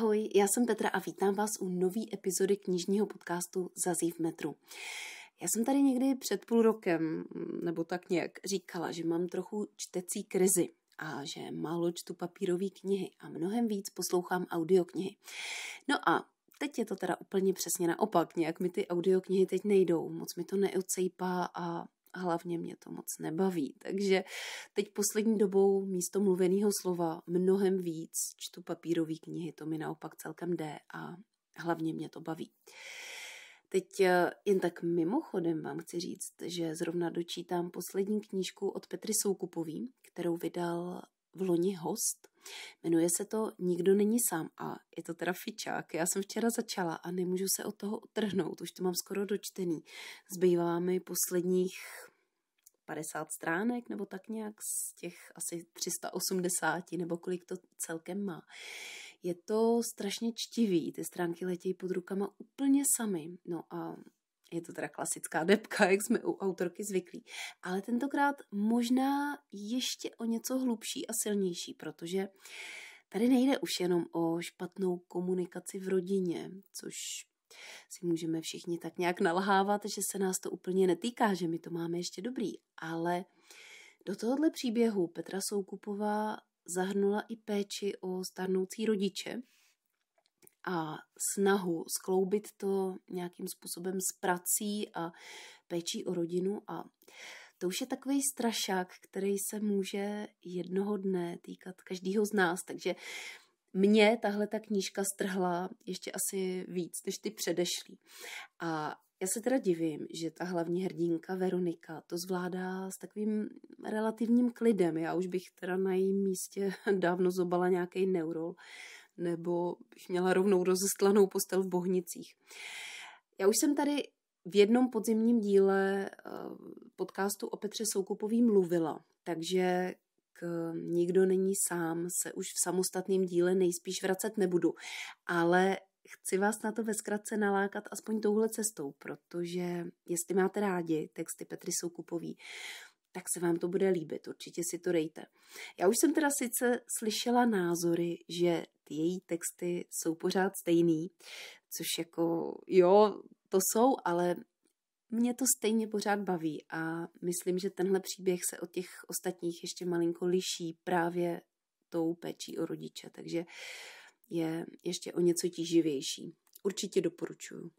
Ahoj, já jsem Petra a vítám vás u nové epizody knižního podcastu Zazí v metru. Já jsem tady někdy před půl rokem, mm, nebo tak nějak, říkala, že mám trochu čtecí krizi a že málo čtu papírové knihy a mnohem víc poslouchám audioknihy. No a Teď je to teda úplně přesně naopak, nějak mi ty audioknihy teď nejdou, moc mi to neocejpá a hlavně mě to moc nebaví. Takže teď poslední dobou místo mluveného slova mnohem víc čtu papírové knihy, to mi naopak celkem jde a hlavně mě to baví. Teď eh, jen tak mimochodem vám chci říct, že zrovna dočítám poslední knížku od Petry Soukupový, kterou vydal v loni host. Jmenuje se to Nikdo není sám a je to teda fičák. Já jsem včera začala a nemůžu se od toho otrhnout, už to mám skoro dočtený. Zbývá mi posledních 50 stránek nebo tak nějak z těch asi 380 nebo kolik to celkem má. Je to strašně čtivý, ty stránky letějí pod rukama úplně samy. No a je to teda klasická depka, jak jsme u autorky zvyklí, ale tentokrát možná ještě o něco hlubší a silnější, protože tady nejde už jenom o špatnou komunikaci v rodině, což si můžeme všichni tak nějak nalhávat, že se nás to úplně netýká, že my to máme ještě dobrý. Ale do tohohle příběhu Petra Soukupová zahrnula i péči o starnoucí rodiče a snahu skloubit to nějakým způsobem s prací a péčí o rodinu a to už je takový strašák, který se může jednoho dne týkat každého z nás, takže mě tahle ta knížka strhla ještě asi víc než ty předešlý. A já se teda divím, že ta hlavní hrdinka Veronika to zvládá s takovým relativním klidem. Já už bych teda na jejím místě dávno zobala nějaký neurol, nebo bych měla rovnou rozestlanou postel v Bohnicích. Já už jsem tady v jednom podzimním díle eh, podcastu o Petře Soukupový mluvila, takže Eh, nikdo není sám, se už v samostatném díle nejspíš vracet nebudu. Ale chci vás na to ve zkratce nalákat aspoň touhle cestou, protože jestli máte rádi texty Petry Soukupový, tak se vám to bude líbit, určitě si to dejte. Já už jsem teda sice slyšela názory, že její texty jsou pořád stejný, což jako jo, to jsou, ale mě to stejně pořád baví a myslím, že tenhle příběh se od těch ostatních ještě malinko liší právě tou péčí o rodiče, takže je ještě o něco tíživější. Určitě doporučuju.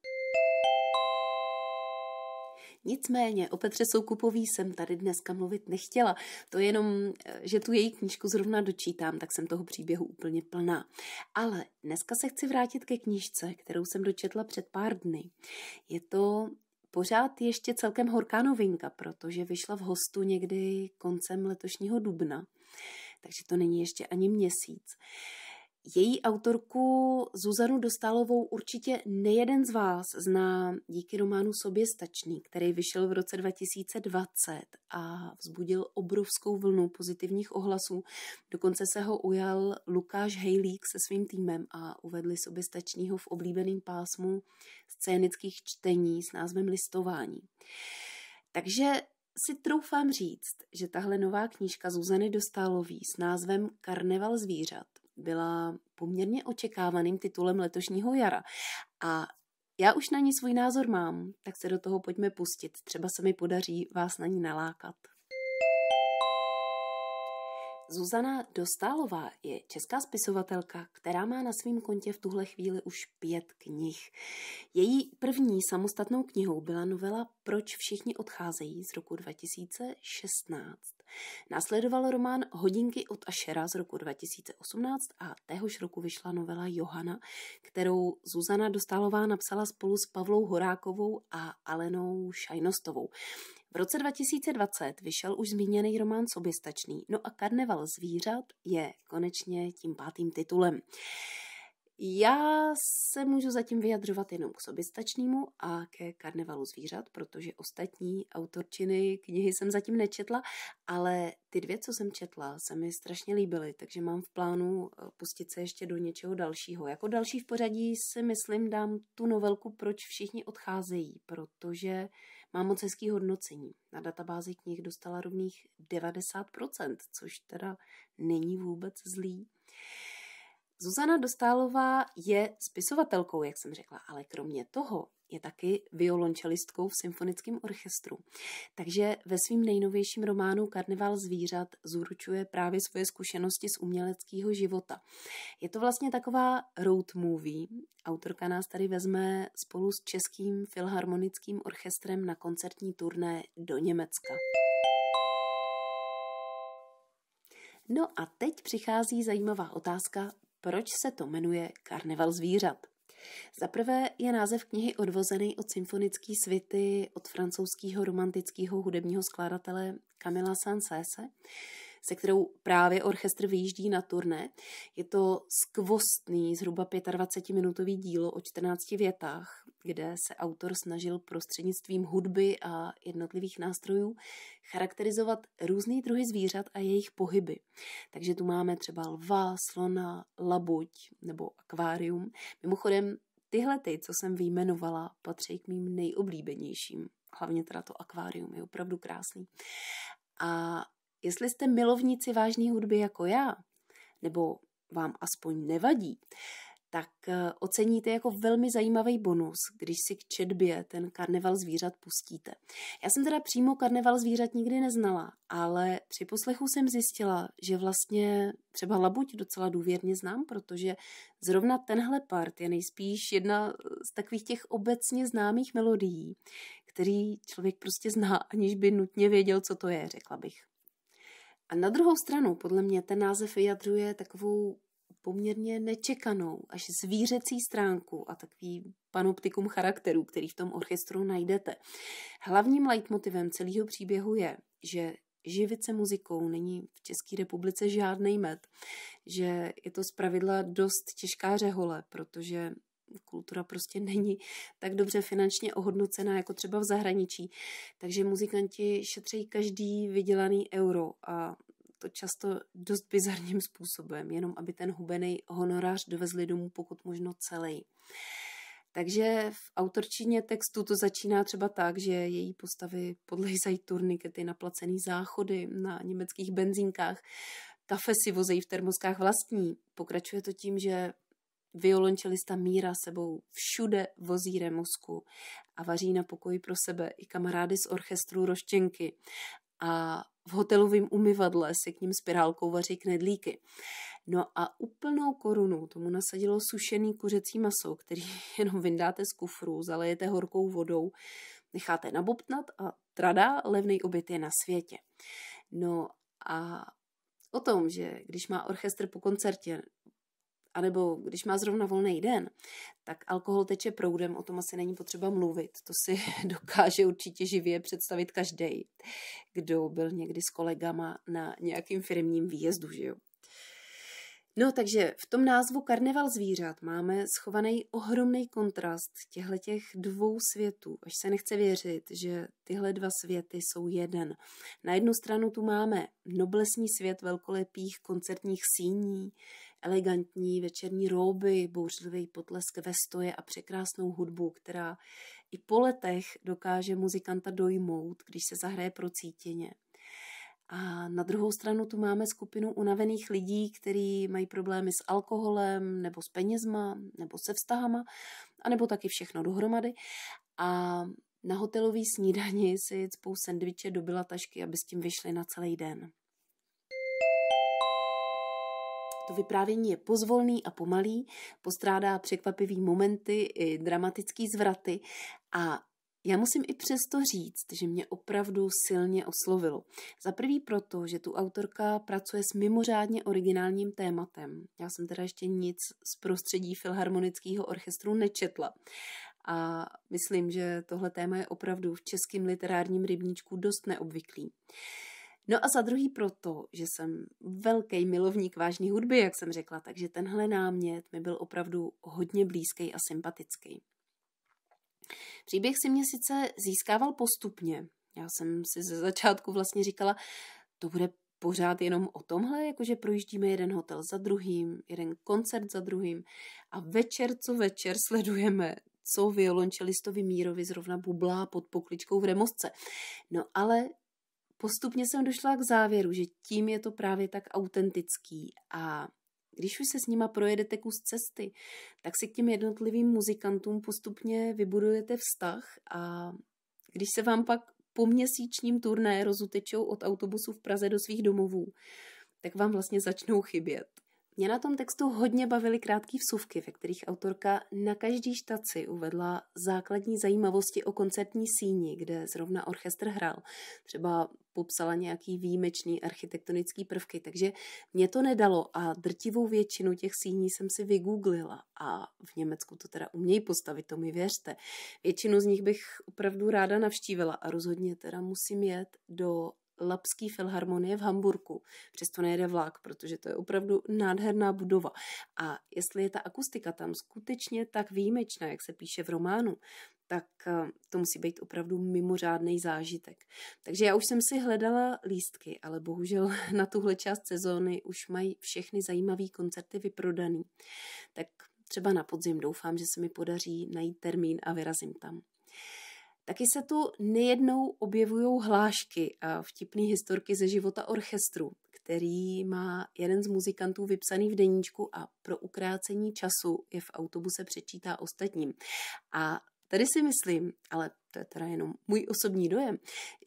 Nicméně o Petře Soukupový jsem tady dneska mluvit nechtěla. To je jenom, že tu její knížku zrovna dočítám, tak jsem toho příběhu úplně plná. Ale dneska se chci vrátit ke knížce, kterou jsem dočetla před pár dny. Je to pořád ještě celkem horká novinka, protože vyšla v hostu někdy koncem letošního dubna, takže to není ještě ani měsíc. Její autorku Zuzanu Dostálovou určitě nejeden z vás zná díky románu Soběstačný, který vyšel v roce 2020 a vzbudil obrovskou vlnu pozitivních ohlasů. Dokonce se ho ujal Lukáš Hejlík se svým týmem a uvedli Soběstačního v oblíbeném pásmu scénických čtení s názvem Listování. Takže si troufám říct, že tahle nová knížka Zuzany Dostálový s názvem Karneval zvířat byla poměrně očekávaným titulem letošního jara. A já už na ní svůj názor mám, tak se do toho pojďme pustit. Třeba se mi podaří vás na ní nalákat. Zuzana Dostálová je česká spisovatelka, která má na svém kontě v tuhle chvíli už pět knih. Její první samostatnou knihou byla novela Proč všichni odcházejí z roku 2016. Následoval román Hodinky od Ašera z roku 2018 a téhož roku vyšla novela Johana, kterou Zuzana Dostálová napsala spolu s Pavlou Horákovou a Alenou Šajnostovou. V roce 2020 vyšel už zmíněný román Soběstačný, no a Karneval zvířat je konečně tím pátým titulem. Já se můžu zatím vyjadřovat jenom k soběstačnému a ke karnevalu zvířat, protože ostatní autorčiny knihy jsem zatím nečetla, ale ty dvě, co jsem četla, se mi strašně líbily, takže mám v plánu eh, pustit se ještě do něčeho dalšího. Jako další v pořadí si myslím dám tu novelku Proč všichni odcházejí, protože má moc hezký hodnocení. Na databázi knih dostala rovných 90%, což teda není vůbec zlý. Zuzana Dostálová je spisovatelkou, jak jsem řekla, ale kromě toho je taky violončelistkou v symfonickém orchestru. Takže ve svým nejnovějším románu Karneval zvířat zúručuje právě svoje zkušenosti z uměleckého života. Je to vlastně taková road movie. Autorka nás tady vezme spolu s Českým filharmonickým orchestrem na koncertní turné do Německa. No a teď přichází zajímavá otázka, proč se to jmenuje karneval zvířat. Za prvé je název knihy odvozený od symfonické svity od francouzského romantického hudebního skladatele Camila Sansese, se kterou právě orchestr vyjíždí na turné. Je to skvostný, zhruba 25-minutový dílo o 14 větách, kde se autor snažil prostřednictvím hudby a jednotlivých nástrojů charakterizovat různé druhy zvířat a jejich pohyby. Takže tu máme třeba lva, slona, labuť nebo akvárium. Mimochodem, tyhle ty, co jsem vyjmenovala, patří k mým nejoblíbenějším. Hlavně teda to akvárium je opravdu krásný. A Jestli jste milovníci vážné hudby jako já, nebo vám aspoň nevadí, tak eh, oceníte jako velmi zajímavý bonus, když si k četbě ten karneval zvířat pustíte. Já jsem teda přímo karneval zvířat nikdy neznala, ale při poslechu jsem zjistila, že vlastně třeba labuť docela důvěrně znám, protože zrovna tenhle part je nejspíš jedna z takových těch obecně známých melodií, který člověk prostě zná, aniž by nutně věděl, co to je, řekla bych. A na druhou stranu, podle mě, ten název vyjadřuje takovou poměrně nečekanou až zvířecí stránku a takový panoptikum charakterů, který v tom orchestru najdete. Hlavním leitmotivem celého příběhu je, že živit se muzikou není v České republice žádný med, že je to zpravidla dost těžká řehole, protože kultura prostě není tak dobře finančně ohodnocená jako třeba v zahraničí. Takže muzikanti šetří každý vydělaný euro a to často dost bizarním způsobem, jenom aby ten hubený honorář dovezli domů pokud možno celý. Takže v autorčině textu to začíná třeba tak, že její postavy podlejzají turnikety na placený záchody na německých benzínkách, kafe si vozejí v termoskách vlastní. Pokračuje to tím, že Violončelista Míra sebou všude vozí remusku a vaří na pokoji pro sebe i kamarády z orchestru Roštěnky a v hotelovém umyvadle se k ním spirálkou vaří knedlíky. No a úplnou korunu tomu nasadilo sušený kuřecí maso, který jenom vyndáte z kufru, zalejete horkou vodou, necháte nabobtnat a trada, levný oběd je na světě. No a o tom, že když má orchestr po koncertě anebo když má zrovna volný den, tak alkohol teče proudem, o tom asi není potřeba mluvit. To si dokáže určitě živě představit každý, kdo byl někdy s kolegama na nějakým firmním výjezdu, že jo. No, takže v tom názvu Karneval zvířat máme schovaný ohromný kontrast těchto těch dvou světů. Až se nechce věřit, že tyhle dva světy jsou jeden. Na jednu stranu tu máme noblesní svět velkolepých koncertních síní, elegantní večerní rouby, bouřlivý potlesk stoje a překrásnou hudbu, která i po letech dokáže muzikanta dojmout, když se zahraje pro cítěně. A na druhou stranu tu máme skupinu unavených lidí, kteří mají problémy s alkoholem, nebo s penězma, nebo se vztahama, anebo taky všechno dohromady. A na hotelový snídani si spou sendviče dobila tašky, aby s tím vyšli na celý den. To vyprávění je pozvolný a pomalý, postrádá překvapivý momenty i dramatický zvraty a já musím i přesto říct, že mě opravdu silně oslovilo. Za prvý proto, že tu autorka pracuje s mimořádně originálním tématem. Já jsem teda ještě nic z prostředí filharmonického orchestru nečetla. A myslím, že tohle téma je opravdu v českém literárním rybníčku dost neobvyklý. No a za druhý proto, že jsem velký milovník vážné hudby, jak jsem řekla, takže tenhle námět mi byl opravdu hodně blízký a sympatický. Příběh si mě sice získával postupně. Já jsem si ze začátku vlastně říkala, to bude pořád jenom o tomhle, jakože projíždíme jeden hotel za druhým, jeden koncert za druhým a večer co večer sledujeme, co violončelistovi Mírovi zrovna bublá pod pokličkou v remosce. No ale postupně jsem došla k závěru, že tím je to právě tak autentický a když už se s nima projedete kus cesty, tak si k těm jednotlivým muzikantům postupně vybudujete vztah a když se vám pak po měsíčním turné rozutečou od autobusu v Praze do svých domovů, tak vám vlastně začnou chybět. Mě na tom textu hodně bavily krátké vsuvky, ve kterých autorka na každý štaci uvedla základní zajímavosti o koncertní síni, kde zrovna orchestr hrál. Třeba popsala nějaký výjimečný architektonický prvky, takže mě to nedalo a drtivou většinu těch síní jsem si vygooglila a v Německu to teda umějí postavit, to mi věřte. Většinu z nich bych opravdu ráda navštívila a rozhodně teda musím jet do Lapský filharmonie v Hamburku. Přesto nejede vlak, protože to je opravdu nádherná budova. A jestli je ta akustika tam skutečně tak výjimečná, jak se píše v románu, tak eh, to musí být opravdu mimořádný zážitek. Takže já už jsem si hledala lístky, ale bohužel na tuhle část sezóny už mají všechny zajímavé koncerty vyprodaný. Tak třeba na podzim doufám, že se mi podaří najít termín a vyrazím tam. Taky se tu nejednou objevují hlášky a vtipné historky ze života orchestru, který má jeden z muzikantů vypsaný v deníčku a pro ukrácení času je v autobuse přečítá ostatním. A Tady si myslím, ale to je teda jenom můj osobní dojem,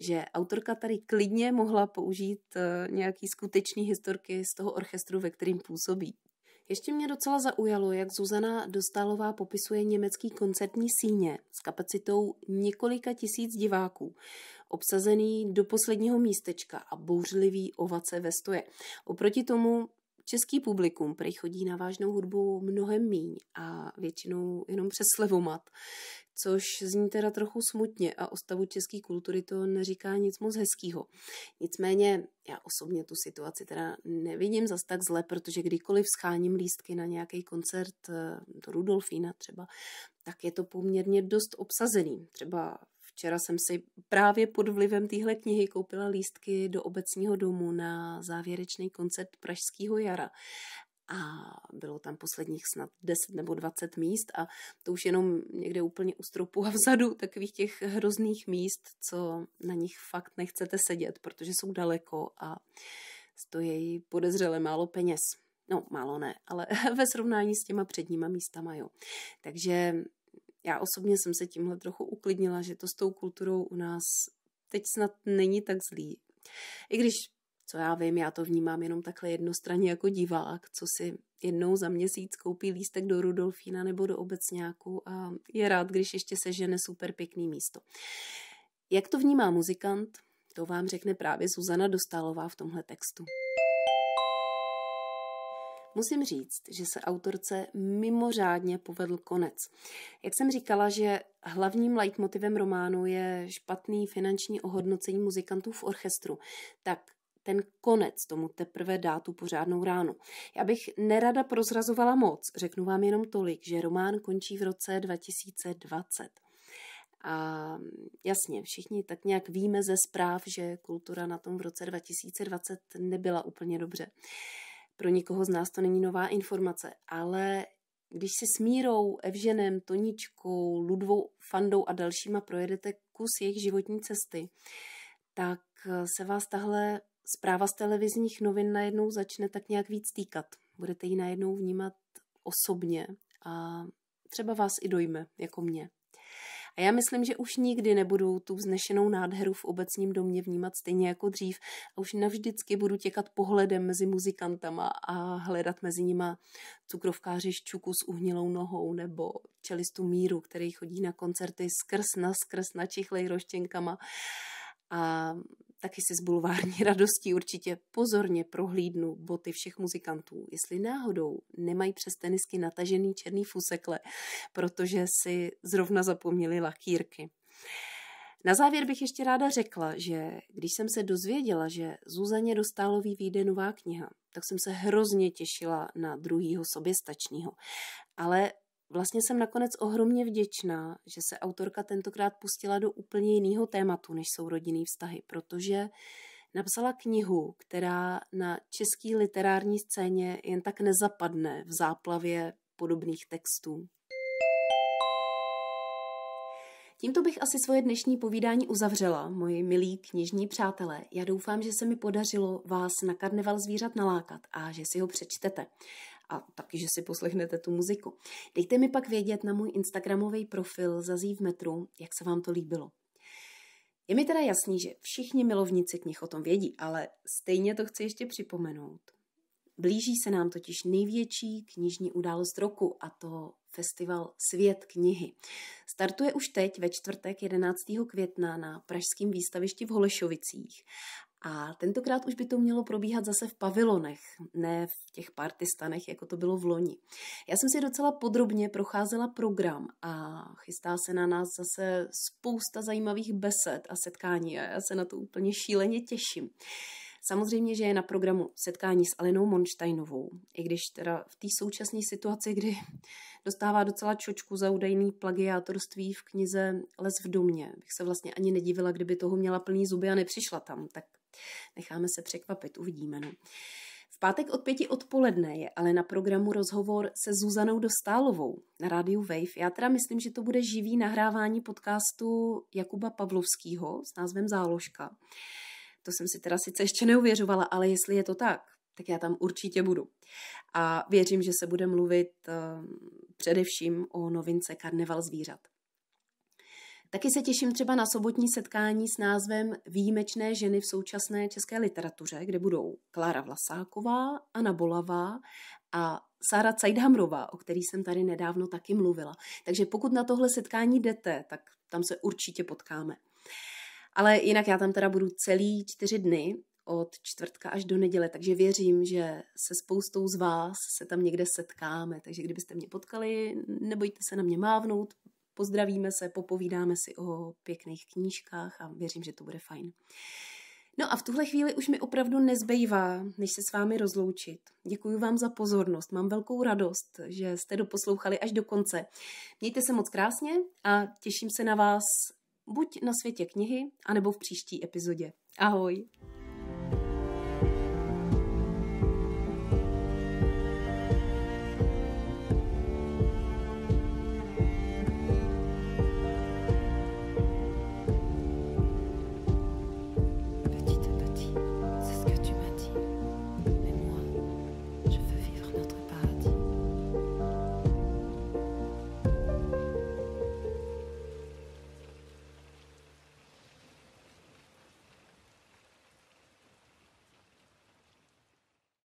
že autorka tady klidně mohla použít eh, nějaký skutečný historky z toho orchestru, ve kterým působí. Ještě mě docela zaujalo, jak Zuzana Dostálová popisuje německý koncertní síně s kapacitou několika tisíc diváků, obsazený do posledního místečka a bouřlivý ovace ve stoje. Oproti tomu Český publikum prý chodí na vážnou hudbu mnohem míň a většinou jenom přes slevomat, což zní teda trochu smutně a o stavu české kultury to neříká nic moc hezkého. Nicméně já osobně tu situaci teda nevidím zas tak zle, protože kdykoliv scháním lístky na nějaký koncert eh, do Rudolfína třeba, tak je to poměrně dost obsazený. Třeba Včera jsem si právě pod vlivem téhle knihy koupila lístky do obecního domu na závěrečný koncert Pražského jara. A bylo tam posledních snad 10 nebo 20 míst a to už jenom někde úplně u stropu a vzadu takových těch hrozných míst, co na nich fakt nechcete sedět, protože jsou daleko a stojí podezřele málo peněz. No, málo ne, ale ve srovnání s těma předníma místama, jo. Takže já osobně jsem se tímhle trochu uklidnila, že to s tou kulturou u nás teď snad není tak zlý. I když, co já vím, já to vnímám jenom takhle jednostranně jako divák, co si jednou za měsíc koupí lístek do Rudolfína nebo do obecňáku a je rád, když ještě sežene super pěkný místo. Jak to vnímá muzikant, to vám řekne právě Zuzana Dostálová v tomhle textu. Musím říct, že se autorce mimořádně povedl konec. Jak jsem říkala, že hlavním leitmotivem románu je špatný finanční ohodnocení muzikantů v orchestru, tak ten konec tomu teprve dá tu pořádnou ránu. Já bych nerada prozrazovala moc, řeknu vám jenom tolik, že román končí v roce 2020. A jasně, všichni tak nějak víme ze zpráv, že kultura na tom v roce 2020 nebyla úplně dobře. Pro nikoho z nás to není nová informace, ale když si s Mírou, Evženem, Toničkou, Ludvou, Fandou a dalšíma projedete kus jejich životní cesty, tak eh, se vás tahle zpráva z televizních novin najednou začne tak nějak víc týkat. Budete ji najednou vnímat osobně a třeba vás i dojme, jako mě. A já myslím, že už nikdy nebudu tu vznešenou nádheru v obecním domě vnímat stejně jako dřív a už navždycky budu těkat pohledem mezi muzikantama a hledat mezi nima cukrovkáři šťuku s uhnilou nohou nebo čelistu míru, který chodí na koncerty skrz na skrz na čichlej roštěnkama. A taky se z bulvární radostí určitě pozorně prohlídnu boty všech muzikantů, jestli náhodou nemají přes tenisky natažený černý fusekle, protože si zrovna zapomněli lakírky. Na závěr bych ještě ráda řekla, že když jsem se dozvěděla, že Zuzaně Dostálový vyjde nová kniha, tak jsem se hrozně těšila na druhýho soběstačního. Ale Vlastně jsem nakonec ohromně vděčná, že se autorka tentokrát pustila do úplně jiného tématu, než jsou rodinný vztahy, protože napsala knihu, která na české literární scéně jen tak nezapadne v záplavě podobných textů. Tímto bych asi svoje dnešní povídání uzavřela, moji milí knižní přátelé. Já doufám, že se mi podařilo vás na karneval zvířat nalákat a že si ho přečtete a taky, že si poslechnete tu muziku. Dejte mi pak vědět na můj Instagramový profil Zazí v metru, jak se vám to líbilo. Je mi teda jasný, že všichni milovníci knih o tom vědí, ale stejně to chci ještě připomenout. Blíží se nám totiž největší knižní událost roku a to festival Svět knihy. Startuje už teď ve čtvrtek 11. května na Pražském výstavišti v Holešovicích a tentokrát už by to mělo probíhat zase v pavilonech, ne v těch party stanech, jako to bylo v loni. Já jsem si docela podrobně procházela program a chystá se na nás zase spousta zajímavých besed a setkání a já se na to úplně šíleně těším. Samozřejmě, že je na programu setkání s Alenou Monštajnovou, i když teda v té současné situaci, kdy dostává docela čočku za údajný plagiátorství v knize Les v domě, bych se vlastně ani nedivila, kdyby toho měla plný zuby a nepřišla tam, tak Necháme se překvapit, uvidíme. No. V pátek od pěti odpoledne je ale na programu rozhovor se Zuzanou Dostálovou na rádiu Wave. Já teda myslím, že to bude živý nahrávání podcastu Jakuba Pavlovského s názvem Záložka. To jsem si teda sice ještě neuvěřovala, ale jestli je to tak, tak já tam určitě budu. A věřím, že se bude mluvit uh, především o novince Karneval zvířat. Taky se těším třeba na sobotní setkání s názvem Výjimečné ženy v současné české literatuře, kde budou Klára Vlasáková, Anna Bolavá a Sára Cajdhamrová, o který jsem tady nedávno taky mluvila. Takže pokud na tohle setkání jdete, tak tam se určitě potkáme. Ale jinak já tam teda budu celý čtyři dny od čtvrtka až do neděle, takže věřím, že se spoustou z vás se tam někde setkáme, takže kdybyste mě potkali, nebojte se na mě mávnout, Pozdravíme se, popovídáme si o pěkných knížkách a věřím, že to bude fajn. No a v tuhle chvíli už mi opravdu nezbývá, než se s vámi rozloučit. Děkuji vám za pozornost, mám velkou radost, že jste doposlouchali až do konce. Mějte se moc krásně a těším se na vás buď na světě knihy, anebo v příští epizodě. Ahoj!